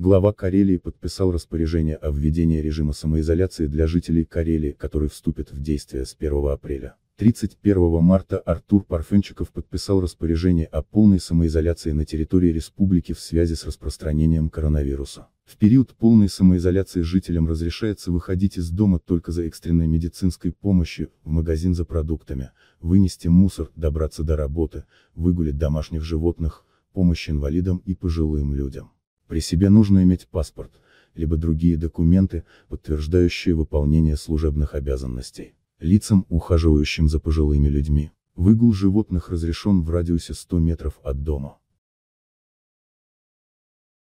глава Карелии подписал распоряжение о введении режима самоизоляции для жителей Карелии, который вступит в действие с 1 апреля. 31 марта Артур Парфенчиков подписал распоряжение о полной самоизоляции на территории республики в связи с распространением коронавируса. В период полной самоизоляции жителям разрешается выходить из дома только за экстренной медицинской помощью, в магазин за продуктами, вынести мусор, добраться до работы, выгулить домашних животных, помощь инвалидам и пожилым людям. При себе нужно иметь паспорт, либо другие документы, подтверждающие выполнение служебных обязанностей. Лицам, ухаживающим за пожилыми людьми, выгул животных разрешен в радиусе 100 метров от дома.